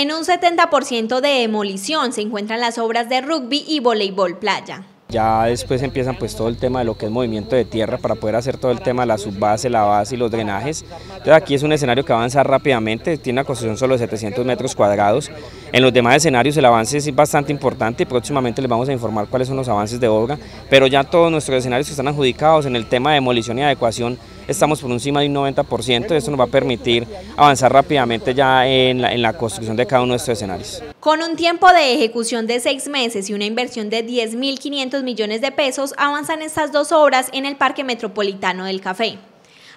En un 70% de demolición se encuentran las obras de rugby y voleibol playa. Ya después empiezan pues todo el tema de lo que es movimiento de tierra para poder hacer todo el tema de la subbase, la base y los drenajes. Entonces aquí es un escenario que avanza rápidamente, tiene una construcción solo de 700 metros cuadrados. En los demás escenarios el avance es bastante importante y próximamente les vamos a informar cuáles son los avances de obra, pero ya todos nuestros escenarios están adjudicados en el tema de demolición y adecuación estamos por encima de un 90%, y eso nos va a permitir avanzar rápidamente ya en la, en la construcción de cada uno de estos escenarios. Con un tiempo de ejecución de seis meses y una inversión de 10.500 millones de pesos, avanzan estas dos obras en el Parque Metropolitano del Café.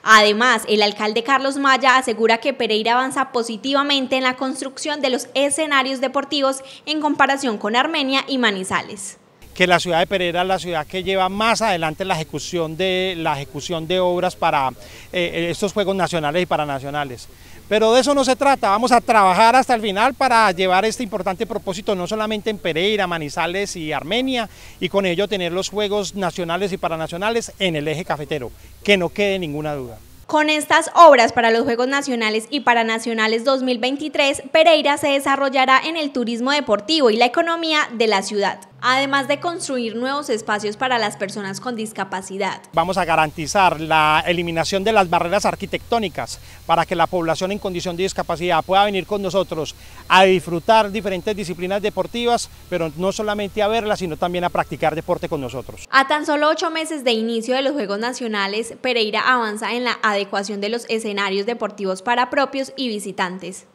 Además, el alcalde Carlos Maya asegura que Pereira avanza positivamente en la construcción de los escenarios deportivos en comparación con Armenia y Manizales que la ciudad de Pereira es la ciudad que lleva más adelante la ejecución de, la ejecución de obras para eh, estos Juegos Nacionales y Paranacionales. Pero de eso no se trata, vamos a trabajar hasta el final para llevar este importante propósito no solamente en Pereira, Manizales y Armenia y con ello tener los Juegos Nacionales y Paranacionales en el eje cafetero, que no quede ninguna duda. Con estas obras para los Juegos Nacionales y Paranacionales 2023, Pereira se desarrollará en el turismo deportivo y la economía de la ciudad además de construir nuevos espacios para las personas con discapacidad. Vamos a garantizar la eliminación de las barreras arquitectónicas para que la población en condición de discapacidad pueda venir con nosotros a disfrutar diferentes disciplinas deportivas, pero no solamente a verlas, sino también a practicar deporte con nosotros. A tan solo ocho meses de inicio de los Juegos Nacionales, Pereira avanza en la adecuación de los escenarios deportivos para propios y visitantes.